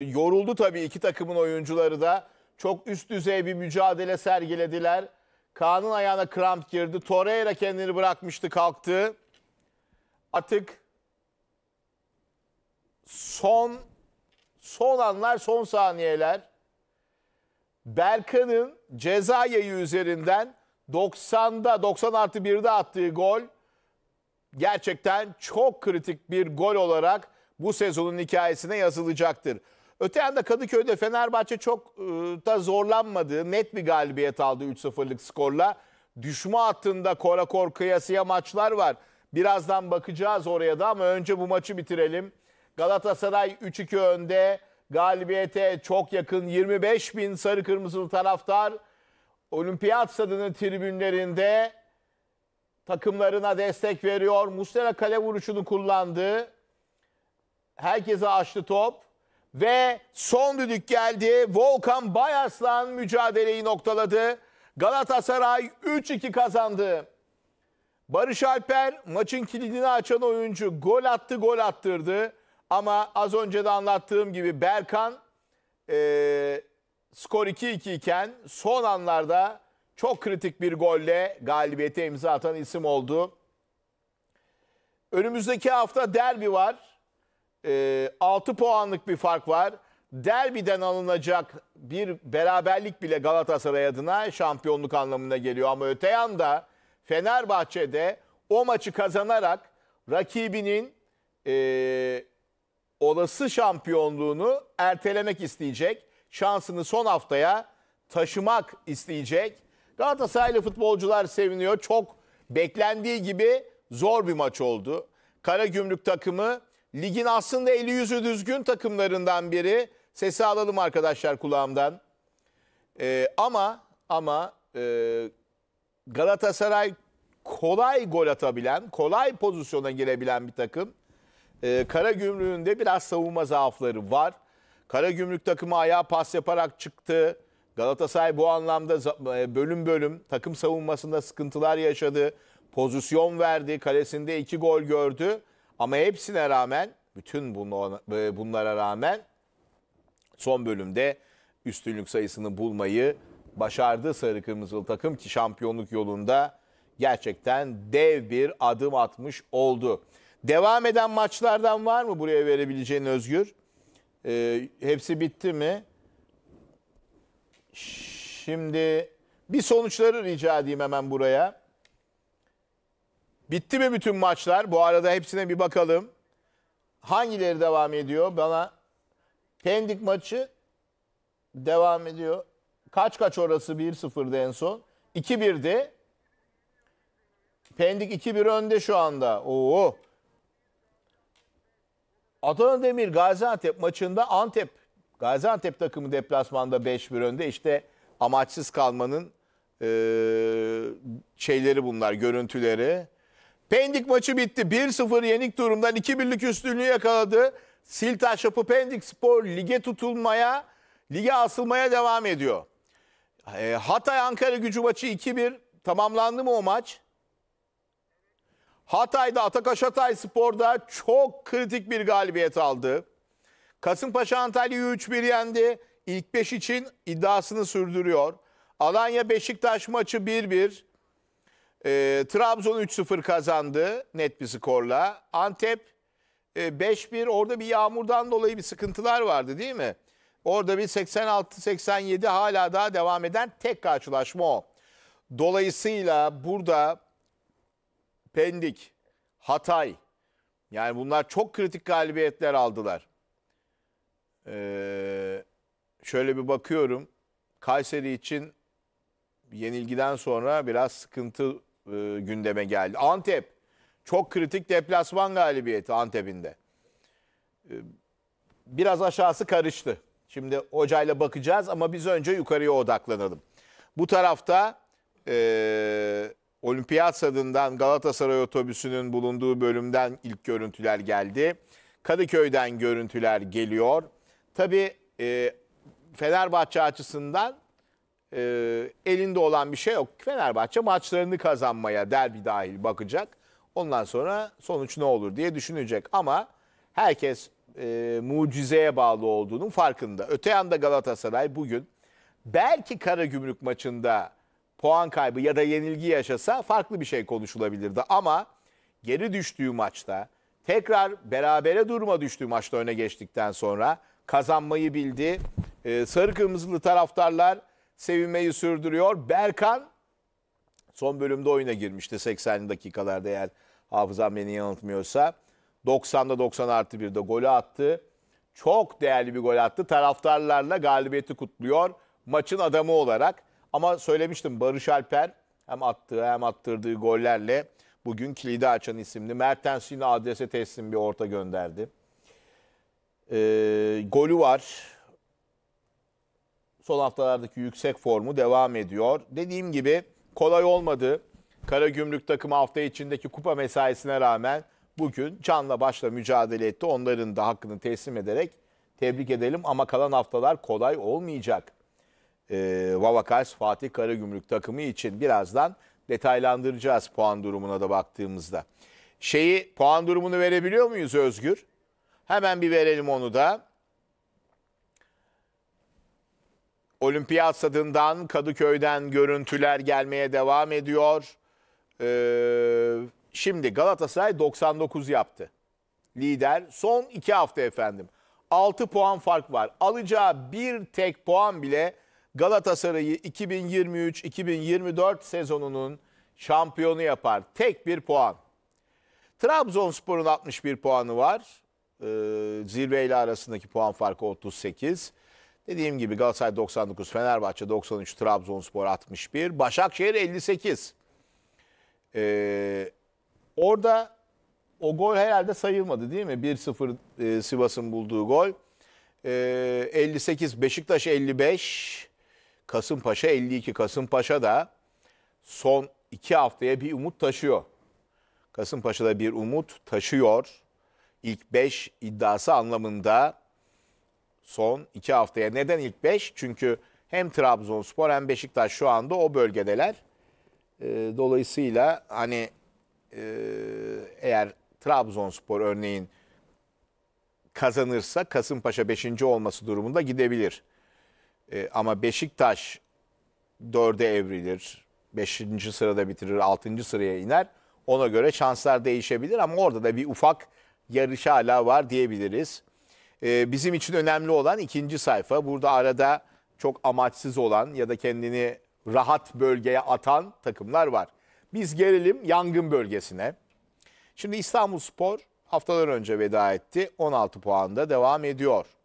Yoruldu tabii iki takımın oyuncuları da. Çok üst düzey bir mücadele sergilediler. Kaan'ın ayağına kramp girdi. Torreira kendini bırakmıştı kalktı. Artık son son anlar son saniyeler. Berkan'ın ceza yayı üzerinden 90'da 90 artı 1'de attığı gol gerçekten çok kritik bir gol olarak bu sezonun hikayesine yazılacaktır. Öte yanda Kadıköy'de Fenerbahçe çok e, da zorlanmadı. Net bir galibiyet aldı 3-0'lık skorla. Düşme hattında kora kor kıyasıya maçlar var. Birazdan bakacağız oraya da ama önce bu maçı bitirelim. Galatasaray 3-2 önde. Galibiyete çok yakın 25 bin sarı kırmızılı taraftar. Olimpiyat stadının tribünlerinde takımlarına destek veriyor. Mustera kale vuruşunu kullandı. Herkese açtı top. Ve son düdük geldi. Volkan Bayarslan mücadeleyi noktaladı. Galatasaray 3-2 kazandı. Barış Alper maçın kilidini açan oyuncu gol attı gol attırdı. Ama az önce de anlattığım gibi Berkan e, skor 2-2 iken son anlarda çok kritik bir golle galibiyete imza atan isim oldu. Önümüzdeki hafta derbi var e, ee, 6 puanlık bir fark var. Derbiden alınacak bir beraberlik bile Galatasaray adına şampiyonluk anlamına geliyor. Ama öte yanda Fenerbahçe'de o maçı kazanarak rakibinin e, olası şampiyonluğunu ertelemek isteyecek. Şansını son haftaya taşımak isteyecek. Galatasaraylı futbolcular seviniyor. Çok beklendiği gibi zor bir maç oldu. Kara Gümrük takımı Ligin aslında eli yüzü düzgün takımlarından biri. Sesi alalım arkadaşlar kulağımdan. Ee, ama ama e, Galatasaray kolay gol atabilen, kolay pozisyona girebilen bir takım. Ee, Karagümrük'ün de biraz savunma zaafları var. Kara Gümrük takımı ayağa pas yaparak çıktı. Galatasaray bu anlamda e, bölüm bölüm takım savunmasında sıkıntılar yaşadı. Pozisyon verdi, kalesinde iki gol gördü. Ama hepsine rağmen, bütün e, bunlara rağmen son bölümde üstünlük sayısını bulmayı başardı sarı kırmızılı takım ki şampiyonluk yolunda gerçekten dev bir adım atmış oldu. Devam eden maçlardan var mı buraya verebileceğin Özgür? Ee, hepsi bitti mi? Şimdi bir sonuçları rica edeyim hemen buraya. Bitti mi bütün maçlar? Bu arada hepsine bir bakalım. Hangileri devam ediyor? Bana Pendik maçı devam ediyor. Kaç kaç orası 1-0'dı en son. 2-1'di. Pendik 2-1 önde şu anda. Oo. Adana Demir Gaziantep maçında Antep Gaziantep takımı deplasmanda 5-1 önde. İşte amaçsız kalmanın e, şeyleri bunlar, görüntüleri. Pendik maçı bitti. 1-0 yenik durumdan 2-1'lik üstünlüğü yakaladı. Siltaş yapı Pendik Spor lige tutulmaya, lige asılmaya devam ediyor. Ee, Hatay Ankara gücü maçı 2-1 tamamlandı mı o maç? Hatay'da Atakaş Hatay Spor'da çok kritik bir galibiyet aldı. Kasımpaşa Antalya'yı 3-1 yendi. İlk 5 için iddiasını sürdürüyor. Alanya Beşiktaş maçı 1-1. E, Trabzon 3-0 kazandı net bir skorla. Antep e, 5-1 orada bir yağmurdan dolayı bir sıkıntılar vardı değil mi? Orada bir 86-87 hala daha devam eden tek karşılaşma o. Dolayısıyla burada Pendik, Hatay yani bunlar çok kritik galibiyetler aldılar. Ee, şöyle bir bakıyorum. Kayseri için yenilgiden sonra biraz sıkıntı e, gündeme geldi. Antep çok kritik deplasman galibiyeti Antep'inde. E, biraz aşağısı karıştı. Şimdi hocayla bakacağız ama biz önce yukarıya odaklanalım. Bu tarafta e, olimpiyat stadından Galatasaray otobüsünün bulunduğu bölümden ilk görüntüler geldi. Kadıköy'den görüntüler geliyor. Tabii e, Fenerbahçe açısından e, elinde olan bir şey yok. Fenerbahçe maçlarını kazanmaya derbi dahil bakacak. Ondan sonra sonuç ne olur diye düşünecek. Ama herkes e, mucizeye bağlı olduğunun farkında. Öte yanda Galatasaray bugün belki Kara Gümrük maçında puan kaybı ya da yenilgi yaşasa farklı bir şey konuşulabilirdi. Ama geri düştüğü maçta tekrar berabere duruma düştüğü maçta öne geçtikten sonra kazanmayı bildi. E, sarı kırmızılı taraftarlar sevinmeyi sürdürüyor. Berkan son bölümde oyuna girmişti 80 dakikalarda eğer hafızam beni yanıltmıyorsa. 90'da 90 artı 1'de golü attı. Çok değerli bir gol attı. Taraftarlarla galibiyeti kutluyor maçın adamı olarak. Ama söylemiştim Barış Alper hem attığı hem attırdığı gollerle bugün kilidi açan isimli. Mertens yine adrese teslim bir orta gönderdi. Ee, golü var. Son haftalardaki yüksek formu devam ediyor. Dediğim gibi kolay olmadı. Karagümrük takımı hafta içindeki kupa mesaisine rağmen bugün canla başla mücadele etti. Onların da hakkını teslim ederek tebrik edelim ama kalan haftalar kolay olmayacak. Ee, Vavakars Fatih Karagümrük takımı için birazdan detaylandıracağız puan durumuna da baktığımızda. Şeyi puan durumunu verebiliyor muyuz Özgür? Hemen bir verelim onu da. Olimpiyat stadından Kadıköy'den görüntüler gelmeye devam ediyor. Ee, şimdi Galatasaray 99 yaptı. Lider son 2 hafta efendim. 6 puan fark var. Alacağı bir tek puan bile Galatasaray'ı 2023-2024 sezonunun şampiyonu yapar. Tek bir puan. Trabzonspor'un 61 puanı var. Ee, zirveyle arasındaki puan farkı 38. Dediğim gibi Galatasaray 99, Fenerbahçe 93, Trabzonspor 61, Başakşehir 58. Ee, orada o gol herhalde sayılmadı değil mi? 1-0 e, Sivas'ın bulduğu gol. E, ee, 58 Beşiktaş 55, Kasımpaşa 52. Kasımpaşa da son iki haftaya bir umut taşıyor. Kasımpaşa'da bir umut taşıyor. İlk 5 iddiası anlamında son iki haftaya. Neden ilk beş? Çünkü hem Trabzonspor hem Beşiktaş şu anda o bölgedeler. E, dolayısıyla hani e, eğer Trabzonspor örneğin kazanırsa Kasımpaşa 5. olması durumunda gidebilir. E, ama Beşiktaş 4'e evrilir. 5. sırada bitirir, 6. sıraya iner. Ona göre şanslar değişebilir ama orada da bir ufak yarış hala var diyebiliriz. Ee, bizim için önemli olan ikinci sayfa. Burada arada çok amaçsız olan ya da kendini rahat bölgeye atan takımlar var. Biz gelelim yangın bölgesine. Şimdi İstanbul Spor haftalar önce veda etti. 16 puanda devam ediyor.